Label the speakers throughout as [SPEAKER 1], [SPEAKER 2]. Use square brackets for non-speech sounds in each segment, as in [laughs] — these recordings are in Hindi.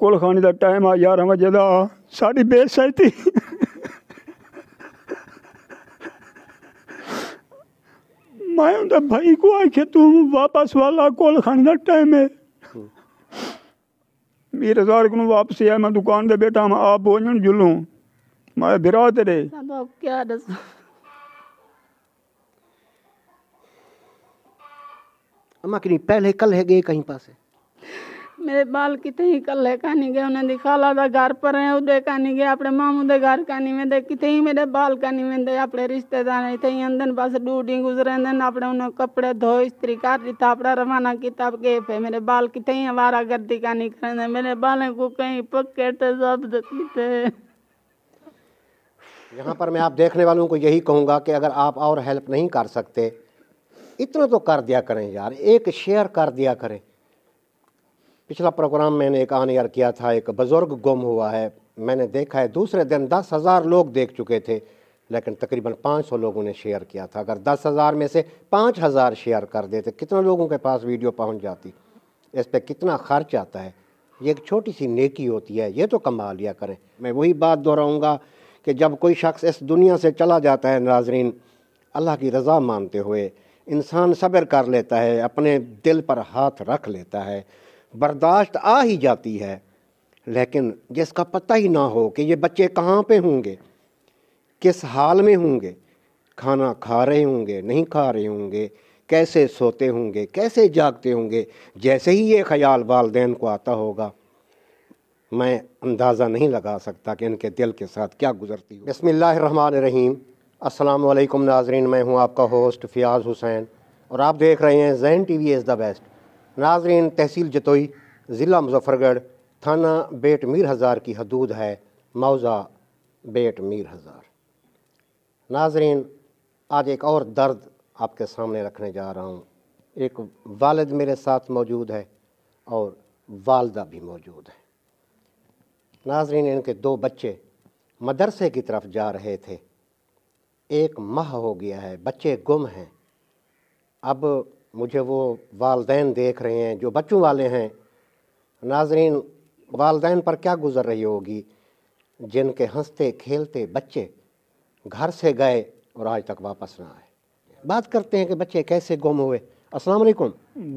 [SPEAKER 1] ਕੋਲ खाने का टाइम ਆ 11 ਵਜੇ ਦਾ ਸਾਡੀ ਬੇਇੱਜ਼ਤੀ मैं उनका भाई को आखे तू वापस वाला कोल खाने का टाइम है मेरे सार को वापस आया मैं दुकान पे बैठा हम आप भोजन जुलूं मैं बिरा तेरे
[SPEAKER 2] क्या
[SPEAKER 3] कि पहले कल है गए कहीं पासे
[SPEAKER 2] मेरे बाल कितने ही कल्ले कहानी गए उन्हें दिखा लादा घर पर है उदे कहानी गए अपने मामू दे घर कहानी में दे कितने ही मेरे बाल कहानी में दे अपने रिश्तेदार है थे अंदर बस डूडी गुजरे अंदर अपने उन्हें कपड़े धो इस्त्री कर दिता अपना रवाना किताब के पे मेरे बाल कितने ही हमारा गर्दी कानी मेरे को कहीं सब
[SPEAKER 3] यहाँ पर मैं आप देखने वालों को यही कहूँगा कि अगर आप और हेल्प नहीं कर सकते इतना तो कर दिया करें यार एक शेयर कर दिया करें पिछला प्रोग्राम मैंने एक आन यार किया था एक बुज़ुर्ग गुम हुआ है मैंने देखा है दूसरे दिन दस हज़ार लोग देख चुके थे लेकिन तकरीबन पाँच सौ लोगों ने शेयर किया था अगर दस हज़ार में से पाँच हज़ार शेयर कर देते कितने लोगों के पास वीडियो पहुंच जाती इस पर कितना खर्च आता है ये एक छोटी सी नेकी होती है ये तो कमा लिया करें मैं वही बात दोहराऊँगा कि जब कोई शख्स इस दुनिया से चला जाता है नाजरीन अल्लाह की रज़ा मानते हुए इंसान सब्र कर लेता है अपने दिल पर हाथ रख लेता है बर्दाश्त आ ही जाती है लेकिन जिसका पता ही ना हो कि ये बच्चे कहाँ पे होंगे किस हाल में होंगे खाना खा रहे होंगे नहीं खा रहे होंगे कैसे सोते होंगे कैसे जागते होंगे जैसे ही ये ख्याल वालदेन को आता होगा मैं अंदाज़ा नहीं लगा सकता कि इनके दिल के साथ क्या गुजरती हो बसमीम रहीम असलम नाजरीन मैं हूँ आपका होस्ट फ़ियाज़ हुसैन और आप देख रहे हैं Jain T V is the best नाजरीन तहसील जतोई ज़िला मुजफ्फरगढ़ थाना बेट मीर हज़ार की हदूद है मौज़ा बेट मीर हज़ार नाजरीन आज एक और दर्द आपके सामने रखने जा रहा हूँ एक वालद मेरे साथ मौजूद है और वालदा भी मौजूद है नाजरीन इनके दो बच्चे मदरसे की तरफ जा रहे थे एक माह हो गया है बच्चे गुम हैं अब मुझे वो वालदेन देख रहे हैं जो बच्चों वाले हैं नाजरीन वालदेन पर क्या गुज़र रही होगी जिनके हंसते खेलते बच्चे घर से गए और आज तक वापस ना आए बात करते हैं कि बच्चे कैसे गुम हुए अस्सलाम वालेकुम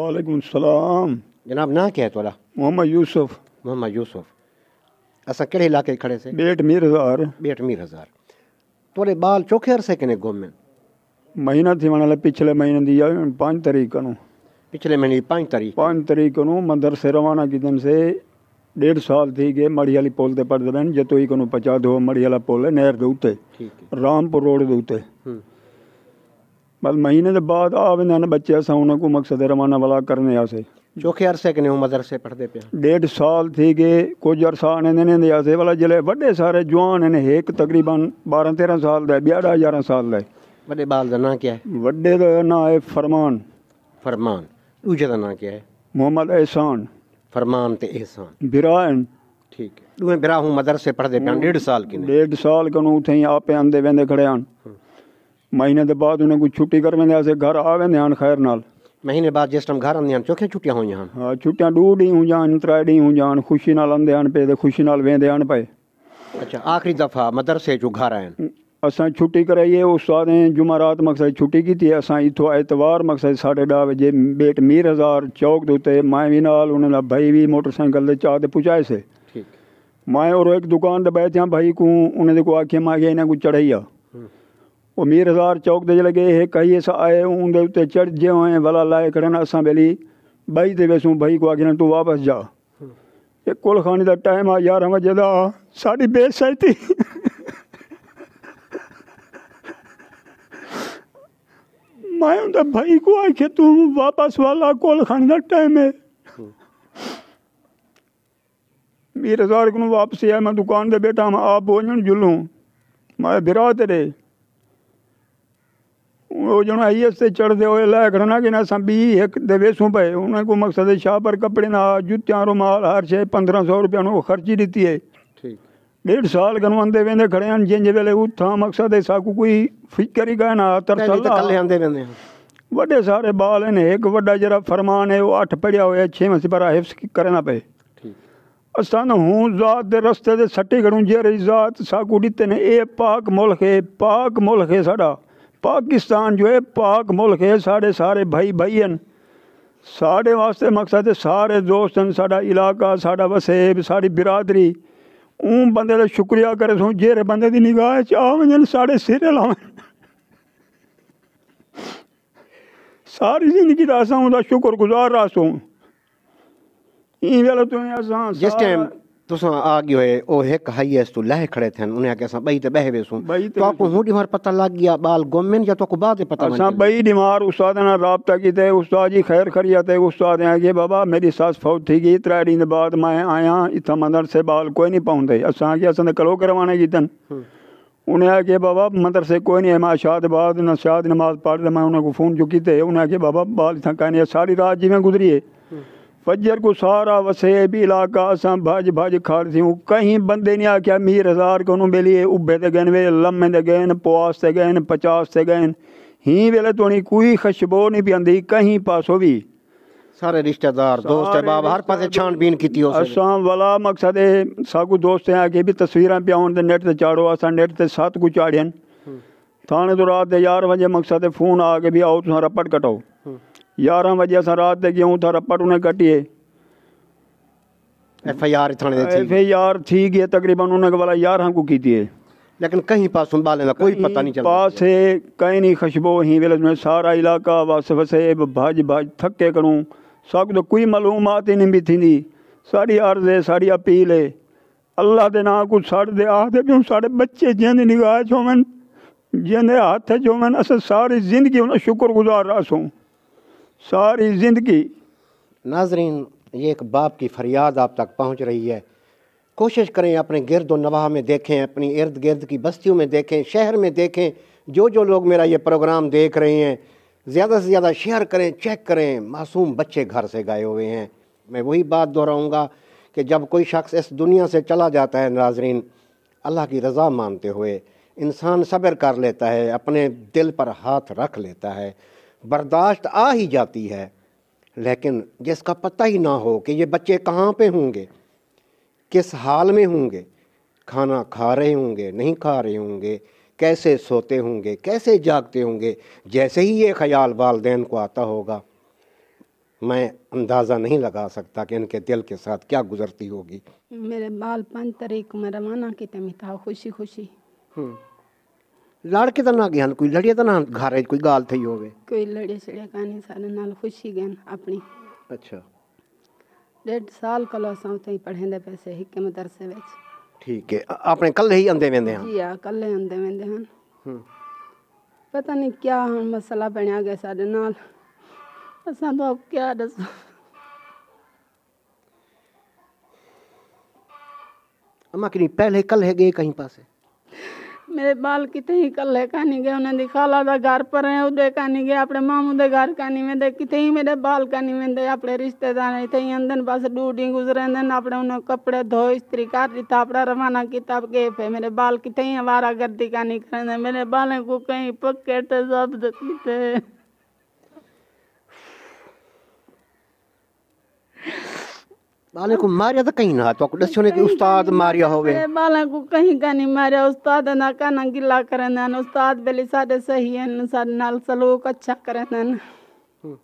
[SPEAKER 3] वालेकुम सलाम जनाब ना क्या है तोला मोहम्मद यूसुफ मोहम्मद यूसुफ असा कड़े इलाके खड़े से बेट मीर हज़ार बेट मीर हज़ार
[SPEAKER 1] तोरे बाल चौखे अरसे कने गुम में महीना थी माना पिछले महीने दिया पाँच तारीख का पिछले
[SPEAKER 3] महीने पाँच तारीख
[SPEAKER 1] पाँच तारीख को मंदिर से रवाना की दिन से डेढ़ साल थी गए मड़ी पोल ते पड़ देन जतोई को पचा दो मड़ियाला पोल है नहर के उत्ते रामपुर रोड के उत्ते हम्म। बस महीने के बाद आवे बच्चे असा उन्हें को मकसद रवाना वाला करने आसे
[SPEAKER 3] चौखे अरसे कने मदरसे पढ़ते पे
[SPEAKER 1] डेढ़ साल थी गए कुछ अरसा आने देने दे आसे वाला सारे जवान ने एक तकरीबन बारह तेरह साल दे 11 11 साल दे
[SPEAKER 3] ਵੱਡੇ ਬਾਲ ਦਾ ਨਾਂ ਕੀ ਹੈ
[SPEAKER 1] ਵੱਡੇ ਦਾ ਨਾਂ ਹੈ ਫਰਮਾਨ
[SPEAKER 3] ਫਰਮਾਨ ਦੂਜੇ ਦਾ ਨਾਂ ਕੀ ਹੈ
[SPEAKER 1] मोहम्मद एहसान
[SPEAKER 3] फरमान ते एहसान बिराइन ठीक है दूए बिरा हूं मदरसे पढ़दे पन डेढ़ साल की
[SPEAKER 1] डेढ़ साल कनु उथे आपे आंदे वेंदे खड़े आन महीने दे बाद उन्हें कोई छुट्टी कर वेंदे आसे घर आ वेंदे आन खैर नाल
[SPEAKER 3] महीने बाद जिस टाइम घर आंदे आन चोखे छुट्टियां होई आन
[SPEAKER 1] हां छुट्टियां दो डी हुई जान त्रै डी हुई जान खुशी नाल आंदे आन पे ते खुशी नाल वेंदे आन पे
[SPEAKER 3] अच्छा आखिरी दफा मदरसे जो घर आन
[SPEAKER 1] असां छुट्टी कराई है उहो सोरहें जुमारात मकसद छुट्टी की थी असां इथो आर्तवार साढे ॾह बजे बेट मीर हज़ार चौक ते उते मां बि नाल हुन लाइ भई बि मोटरसाइकिल ते चाह ते पुॼाएसि मां और हिकु दुकान ते ॿाए भाई भई को उन जेको आखियां मां अॻियां को चढ़ाई आ
[SPEAKER 2] उहो
[SPEAKER 1] हम्म। मीर हज़ार चौक ते लगे हे कही आए आहे उन चढ़ चढ़जे ऐं भला लाहे खणनि असां भली ॿई ते वेसूं भई को आखिर तू वापस जा
[SPEAKER 2] हम्म।
[SPEAKER 1] कुल खानी जा टाइम आहे यारहं वजे जा साढी बेस [laughs] मैं ਉਹਦਾ भाई को आखे तू वापस वाला कोल ਖਣ ਦਾ ਟਾਈਮ ਹੈ मेरे हजार को वापसी आया मैं दुकान पर बैठा हम आप भोजन जुलूँ मैं बिरा तेरे वो जन आई एस से चढ़ते हुए लै खड़ना कि ना बी एक देसू पे उन्हें को मकसद है शाह पर कपड़े ना जूतियाँ रुमाल हर शे पंद्रह सौ रुपया खर्ची दीती है डेढ़ साल गनु अंदे वेंदे खड़े आहिनि जंहिंजे वेले हू था मक़सदु साकू कोई फिकर ई कान आहे तरसल आहे वॾे सारे बाल आहिनि हिकु वॾा जहिड़ा फरमान है उहो अठ पढ़िया हुया छें सिपारा हिफ़्स करे न पए असां हू ज़ात दे रस्ते ते सटी खड़ूं जहिड़ी ज़ात साकू ॾिते न एह् पाक मुल्क है पाक मुल्क है साढ़ा पाकिस्तान जो है पाक मुल्क है साढ़े सारे भाई भाई आहिनि साढ़े वास्ते मक़सदु सारे दोस्त आहिनि साढ़ा इलाका साढ़ा वसेब साढ़ी बिरादरी हूं बंद शुक्रिया करे सो जेरे बंद की निगाह च आ वञनि साढ़े सिर लावनि सारी ज़िंदगी असां हुन शुक्रगुज़ार रासूं ईंदड़ तुंहिंजा असां
[SPEAKER 3] जिस टाइम तुसां आ गयो है ओ हिक हाइएस तो लह खड़े थन उन्हें के असां बई ते बह वेसू तो आपको हु दिमार पता लग गया बाल गोमेन या तो को बाद पता असां अच्छा, बई दिमार उस्ताद ना राबता की ते
[SPEAKER 1] उस्ताद जी खैर खरिया ते उस्ताद आ के बाबा मेरी सास फौत थी गई त्रै दिन बाद मैं आया इथा मंदर से बाल कोई नहीं पाउंदे असां के असां कलो करवाने की तन हम्म। उन्हें आ के बाबा मंदर से कोई नहीं मैं शाद बाद ना शाद नमाज पढ़ मैं उन्हें को फोन चुकी ते उन्हें के बाबा बाल इथा कहने सारी रात में गुजरी है फजर को सारा वसे भी इलाका भज भज भॼ खारसियूं कहीं बंदे नहीं आख्या मीर हज़ार कोन बेली उभे ते गए लम्बे ते गए पुआस ते गए पचास ते गए ही वेले तो नहीं कोई ख़ुशबो नहीं पी आती कहीं
[SPEAKER 3] पासो भी सारे रिश्तेदार दोस्त अहबाब हर छान छानबीन की थी वाला
[SPEAKER 1] वला मक़सद ए साॻू दोस्त आहियां की बि तस्वीरां पिया आउनि नेट से चाड़ो असां नेट से सत को चाड़ियन हम्म। थाने तो रात के यारहें बजे मक़सद फोन आके भी आओ तुम रपट कटाओ हम्म। यारहं बजे अस रात ते कयूं था रप्पा उन कटिए एफ आई आर थाने एफ आई आर थी तकरीबन की थी लेकिन कहीं पास बाले ना कोई पता नहीं चला पास है कहीं नहीं ही में सारा इलाका वास भाज भाज सब तो कोई मालूमात ही नहीं भी थी सारी अर्ज है सारी अपील है अल्लाह के कुछ साढ़े साढ़े बच्चे निगाह सारी जिंदगी उन्हें शुक्रगुजार रसूँ
[SPEAKER 3] सारी ज़िंदगी नाजरीन ये एक बाप की फरियाद आप तक पहुंच रही है कोशिश करें अपने गिरद व नवाह में देखें अपनी इर्द गिर्द की बस्तियों में देखें शहर में देखें जो जो लोग मेरा ये प्रोग्राम देख रहे हैं ज़्यादा से ज़्यादा शेयर करें चेक करें मासूम बच्चे घर से गए हुए हैं मैं वही बात दोहराऊँगा कि जब कोई शख्स इस दुनिया से चला जाता है नाजरीन अल्लाह की रज़ा मानते हुए इंसान सब्र कर लेता है अपने दिल पर हाथ रख लेता है बर्दाश्त आ ही जाती है लेकिन जिसका पता ही ना हो कि ये बच्चे कहाँ पे होंगे किस हाल में होंगे खाना खा रहे होंगे नहीं खा रहे होंगे कैसे सोते होंगे कैसे जागते होंगे जैसे ही ये ख्याल वालदेन को आता होगा मैं अंदाज़ा नहीं लगा सकता कि इनके दिल के साथ क्या गुजरती होगी
[SPEAKER 2] मेरे बालपन तरीक में रवाना की तमी था खुशी खुशी
[SPEAKER 3] हम्म। लड़के त ना गया कोई लड़िया त ना घर कोई गाल थई होवे
[SPEAKER 2] कोई लड़े छड़े कानी सारे नाल खुशी गन अपनी अच्छा डेढ़ साल कलो सां उते पढ़ेंदे पैसे हिक मदरसे विच
[SPEAKER 3] ठीक है अपने कल्ले ही अंदे वेंदे हां
[SPEAKER 2] जी हां कल्ले अंदे वेंदे हन पता नहीं क्या हन मसला बनया गया साडे नाल असा तो अब क्या दस
[SPEAKER 3] अम्मा कि पहले कल है गए कहीं पासे
[SPEAKER 2] मेरे बाल कितने ही कल है गए उन्हें दिखा लादा घर पर है उदे कानी गए अपने मामू दे घर कानी में दे कितने ही मेरे बाल कानी में दे अपने रिश्तेदार इतने ही अंदर बस डूडी गुजरे दिन अपने उन्हें कपड़े धो स्त्री कर दिता अपना रवाना किताब के पे मेरे बाल कितने ही आवारा गर्दी कानी करें मेरे बाल को कहीं पकड़ सब कितने
[SPEAKER 3] बाले को मारिया तो कहीं ना तो दस्यो ने कि उस्ताद मारिया होवे
[SPEAKER 2] बाले को कहीं का नहीं मारिया उस्ताद ना का ना गिला करन ना उस्ताद बेली सादे सही है ना साडे नाल सलूक अच्छा करन ना हम्म।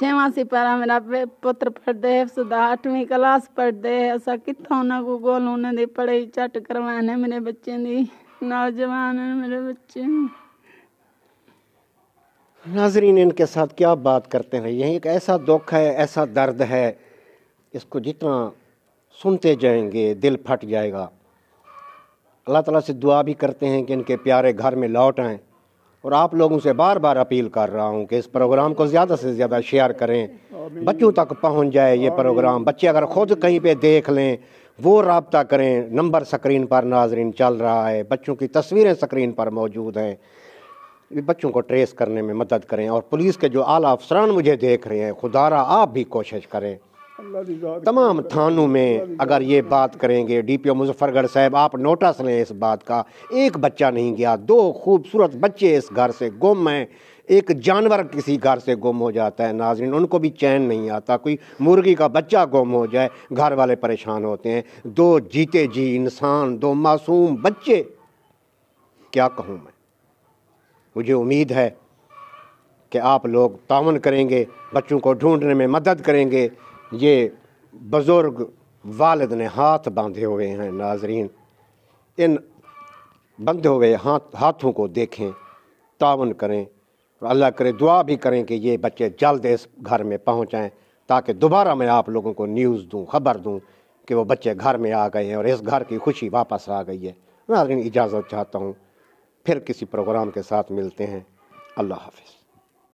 [SPEAKER 2] छेवा सिपारा मेरा पुत्र पढ़ते है सुधा आठवीं क्लास पढ़ते है ऐसा कितना ना को गोल उन्होंने पढ़ाई झट करवाने मेरे बच्चे दी नौजवान मेरे बच्चे
[SPEAKER 3] नाजरीन इनके साथ क्या बात करते हैं यही एक ऐसा दुख है ऐसा दर्द है इसको जितना सुनते जाएंगे दिल फट जाएगा अल्लाह ताला से दुआ भी करते हैं कि इनके प्यारे घर में लौट आएँ और आप लोगों से बार बार अपील कर रहा हूँ कि इस प्रोग्राम को ज़्यादा से ज़्यादा शेयर करें बच्चों तक पहुँच जाए ये प्रोग्राम बच्चे अगर खुद कहीं पे देख लें वो रबता करें नंबर स्क्रीन पर नाजरीन चल रहा है बच्चों की तस्वीरें स्क्रीन पर मौजूद हैं बच्चों को ट्रेस करने में मदद करें और पुलिस के जो आला अफसरान मुझे देख रहे हैं खुदारा आप भी कोशिश करें
[SPEAKER 1] तमाम
[SPEAKER 3] थानों में अगर ये बात करेंगे डी पी ओ मुजफ्फरगढ़ साहब आप नोटिस लें इस बात का एक बच्चा नहीं गया दो खूबसूरत बच्चे इस घर से गुम हैं एक जानवर किसी घर से गुम हो जाता है नाजरीन उनको भी चैन नहीं आता कोई मुर्गी का बच्चा गुम हो जाए घर वाले परेशान होते हैं दो जीते जी इंसान दो मासूम बच्चे क्या कहूँ मैं मुझे उम्मीद है कि आप लोग तावन करेंगे बच्चों को ढूंढने में मदद करेंगे ये बुज़ुर्ग वालद ने हाथ बांधे हुए हैं नाजरीन इन बंधे हुए हाथ हाथों को देखें तावन करें और अल्लाह करे दुआ भी करें कि ये बच्चे जल्द इस घर में पहुँचाएँ ताकि दोबारा मैं आप लोगों को न्यूज़ दूँ ख़बर दूँ कि वो बच्चे घर में आ गए हैं और इस घर की खुशी वापस आ गई है नाजरीन इजाज़त चाहता हूँ फिर किसी प्रोग्राम के साथ मिलते हैं अल्लाह हाफिज़